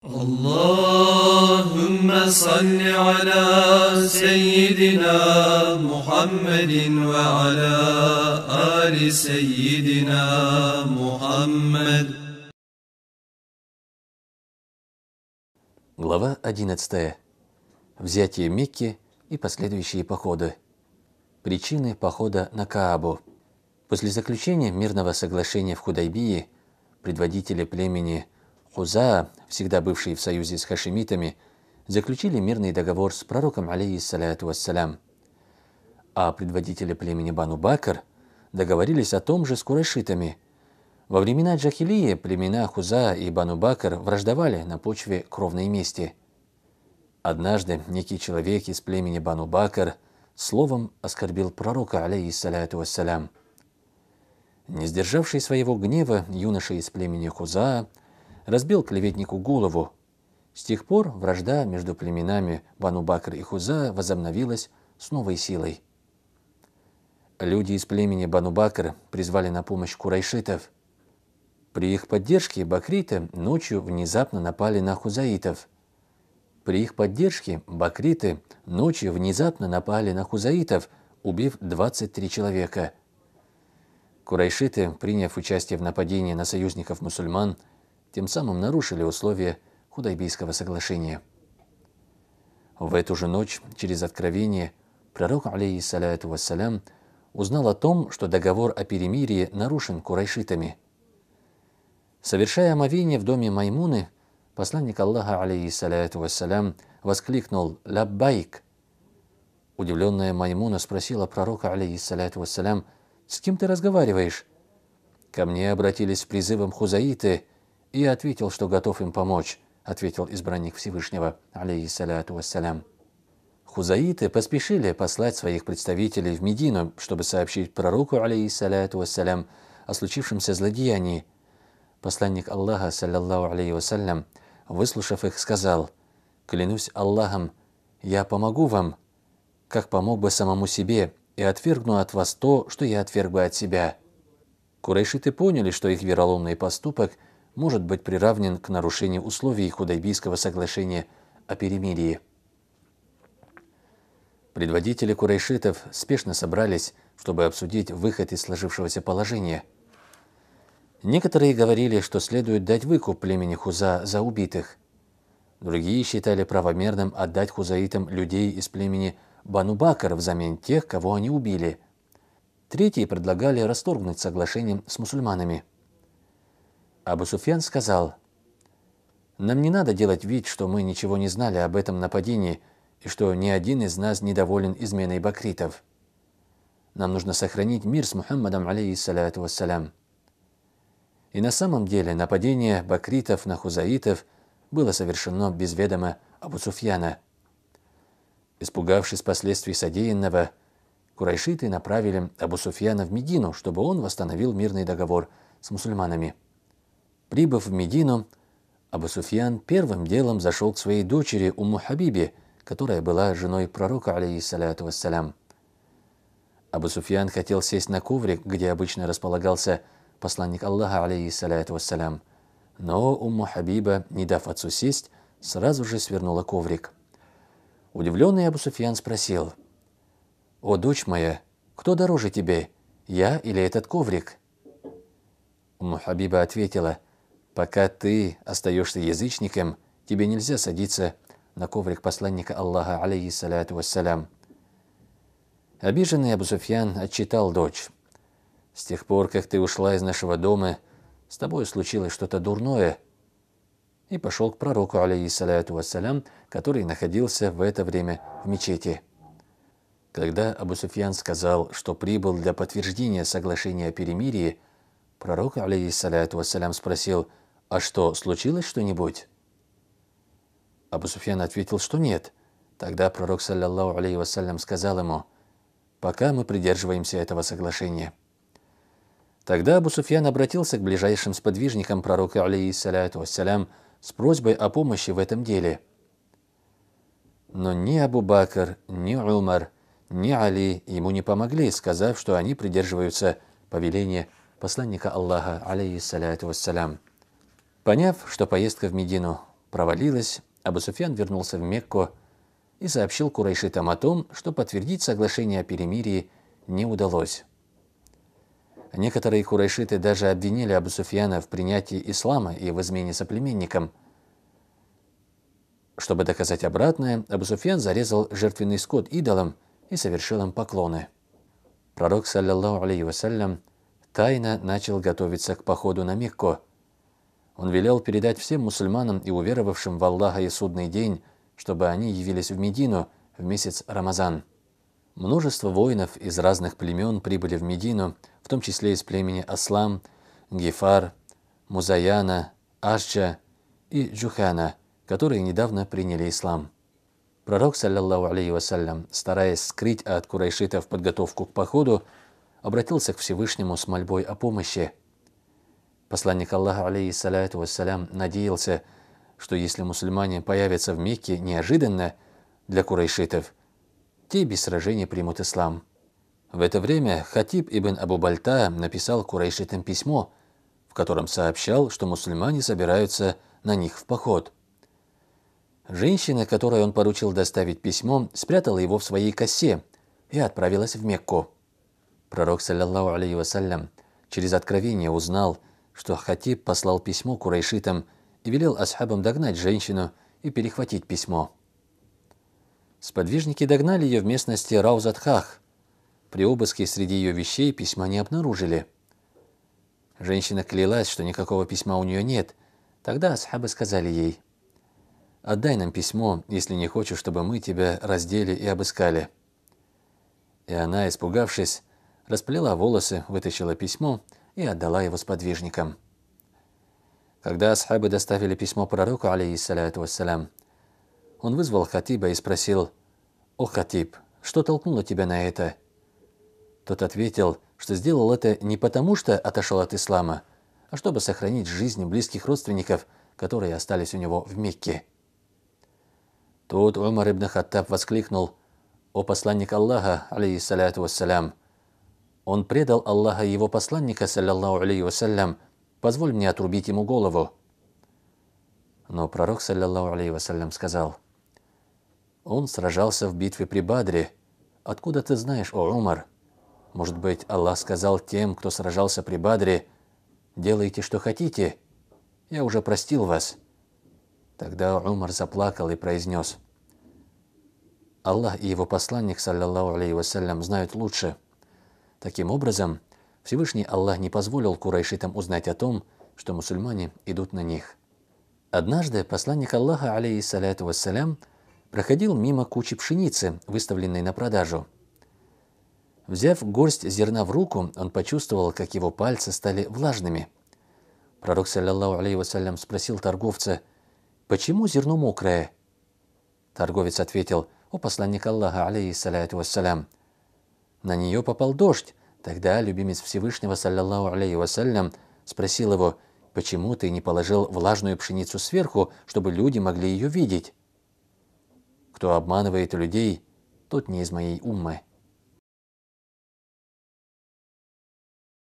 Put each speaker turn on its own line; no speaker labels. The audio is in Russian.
اللهم صل على سيدنا محمد وعلى آل سيدنا محمد Глава 11. Взятие Мекки и последующие походы. Причины похода на Каабу. После заключения мирного соглашения в Худайбии предводители племени – Хуза, всегда бывший в союзе с хашимитами, заключили мирный договор с пророком, алейхиссалату вассалям. А предводители племени Бану Бакр договорились о том же с курайшитами. Во времена Джахилии племена Хуза и Бану Бакр враждовали на почве кровной мести. Однажды некий человек из племени Бану Бакр словом оскорбил пророка, алейхиссалату вассалям. Не сдержавший своего гнева, юноша из племени Хуза разбил клеветнику голову. С тех пор вражда между племенами Бану-Бакр и Хуза возобновилась с новой силой. Люди из племени Бану-Бакр призвали на помощь курайшитов. При их поддержке бакриты ночью внезапно напали на хузаитов. При их поддержке бакриты ночью внезапно напали на хузаитов, убив 23 человека. Курайшиты, приняв участие в нападении на союзников мусульман, тем самым нарушили условия Худайбийского соглашения. В эту же ночь, через откровение, пророк, алейхиссаляту вассалям, узнал о том, что договор о перемирии нарушен курайшитами. Совершая омовение в доме Маймуны, посланник Аллаха, алейхиссаляту вассалям, воскликнул «Лаббайк!». Удивленная Маймуна спросила пророка, алейхиссаляту вассалям, «С кем ты разговариваешь?» «Ко мне обратились с призывом хузаиты, «И ответил, что готов им помочь», – ответил избранник Всевышнего, алейхиссаляту вассалям. Хузаиты поспешили послать своих представителей в Медину, чтобы сообщить пророку, алейхиссаляту вассалям, о случившемся злодеянии. Посланник Аллаха, саллиллаху алейхи вассалям, выслушав их, сказал, «Клянусь Аллахом, я помогу вам, как помог бы самому себе, и отвергну от вас то, что я отверг бы от себя». Курайшиты поняли, что их вероломный поступок может быть приравнен к нарушению условий Худайбийского соглашения о перемирии. Предводители курайшитов спешно собрались, чтобы обсудить выход из сложившегося положения. Некоторые говорили, что следует дать выкуп племени Хуза за убитых. Другие считали правомерным отдать хузаитам людей из племени Банубакар взамен тех, кого они убили. Третьи предлагали расторгнуть соглашение с мусульманами – Абу Суфьян сказал, «Нам не надо делать вид, что мы ничего не знали об этом нападении и что ни один из нас недоволен изменой бакритов. Нам нужно сохранить мир с Мухаммадом, алейхиссалату вассалям». И на самом деле нападение бакритов на хузаитов было совершено без ведома Абу Суфьяна. Испугавшись последствий содеянного, курайшиты направили Абу Суфьяна в Медину, чтобы он восстановил мирный договор с мусульманами. Прибыв в Медину, Абу Суфьян первым делом зашел к своей дочери Умму Хабибе, которая была женой пророка, алейхиссалату вассалям. Абу Суфьян хотел сесть на коврик, где обычно располагался посланник Аллаха, алейхиссалату вассалям. Но Умму Хабиба, не дав отцу сесть, сразу же свернула коврик. Удивленный Абу Суфьян спросил, «О, дочь моя, кто дороже тебе, я или этот коврик?» Умму Хабиба ответила, — Пока ты остаешься язычником, тебе нельзя садиться на коврик посланника Аллаха, алейхиссалату вассалям. Обиженный Абу Суфьян отчитал дочь. «С тех пор, как ты ушла из нашего дома, с тобой случилось что-то дурное». И пошел к пророку, алейхиссалату вассалям, который находился в это время в мечети. Когда Абу Суфьян сказал, что прибыл для подтверждения соглашения о перемирии, пророк, алейхиссалату вассалям, спросил – «А что, случилось что-нибудь?» Абу Суфьян ответил, что нет. Тогда пророк, саллиллаху алейхи вассалям, сказал ему, «Пока мы придерживаемся этого соглашения». Тогда Абу Суфьян обратился к ближайшим сподвижникам пророка, алейхиссаляту вассалям, с просьбой о помощи в этом деле. Но ни Абу Бакр, ни Умар, ни Али ему не помогли, сказав, что они придерживаются повеления посланника Аллаха, алейхиссаляту вассалям. Поняв, что поездка в Медину провалилась, Абу Суфьян вернулся в Мекку и сообщил курайшитам о том, что подтвердить соглашение о перемирии не удалось. Некоторые курайшиты даже обвинили Абу Суфьяна в принятии ислама и в измене соплеменникам. Чтобы доказать обратное, Абу Суфьян зарезал жертвенный скот идолам и совершил им поклоны. Пророк, саллиллаху алейхи вассалям, тайно начал готовиться к походу на Мекку – он велел передать всем мусульманам и уверовавшим в Аллаха и судный день, чтобы они явились в Медину в месяц Рамазан. Множество воинов из разных племен прибыли в Медину, в том числе из племени Аслам, Гефар, Музаяна, Ашча и Джухана, которые недавно приняли ислам. Пророк, саллиллаху алейхи вассалям, стараясь скрыть от курайшитов подготовку к походу, обратился к Всевышнему с мольбой о помощи – Посланник Аллаха, алейхиссаляту вассалям, надеялся, что если мусульмане появятся в Мекке неожиданно для курайшитов, те без сражения примут ислам. В это время Хатиб ибн Абу Бальта написал курайшитам письмо, в котором сообщал, что мусульмане собираются на них в поход. Женщина, которой он поручил доставить письмо, спрятала его в своей косе и отправилась в Мекку. Пророк, саллиллаху алейхи вассалям, через откровение узнал – что Хатиб послал письмо курайшитам и велел асхабам догнать женщину и перехватить письмо. Сподвижники догнали ее в местности Раузатхах. При обыске среди ее вещей письма не обнаружили. Женщина клялась, что никакого письма у нее нет. Тогда асхабы сказали ей, «Отдай нам письмо, если не хочешь, чтобы мы тебя раздели и обыскали». И она, испугавшись, расплела волосы, вытащила письмо – и отдала его сподвижникам. Когда асхабы доставили письмо пророку, алейхиссаляту вассалям, он вызвал хатиба и спросил, «О, хатиб, что толкнуло тебя на это?» Тот ответил, что сделал это не потому, что отошел от ислама, а чтобы сохранить жизни близких родственников, которые остались у него в Мекке. Тут Умар ибн Хаттаб воскликнул, «О посланник Аллаха, алейхиссаляту вассалям, он предал Аллаха и его посланника, саллиллаху алейхи вассалям, позволь мне отрубить ему голову». Но пророк, саллиллаху алейхи вассалям, сказал, «Он сражался в битве при Бадре. Откуда ты знаешь, о Умар? Может быть, Аллах сказал тем, кто сражался при Бадре, «Делайте, что хотите, я уже простил вас». Тогда Умар заплакал и произнес, «Аллах и его посланник, саллиллаху алейхи вассалям, знают лучше». Таким образом, Всевышний Аллах не позволил курайшитам узнать о том, что мусульмане идут на них. Однажды посланник Аллаха, алейхиссаляту вассалям, проходил мимо кучи пшеницы, выставленной на продажу. Взяв горсть зерна в руку, он почувствовал, как его пальцы стали влажными. Пророк, саллиллаху алейхи вассалям, спросил торговца, «Почему зерно мокрое?» Торговец ответил, «О посланник Аллаха, алейхиссаляту вассалям, — на нее попал дождь. Тогда любимец Всевышнего, саллаллаху алейхи вассалям, спросил его, «Почему ты не положил влажную пшеницу сверху, чтобы люди могли ее видеть?» «Кто обманывает людей, тот не из моей уммы».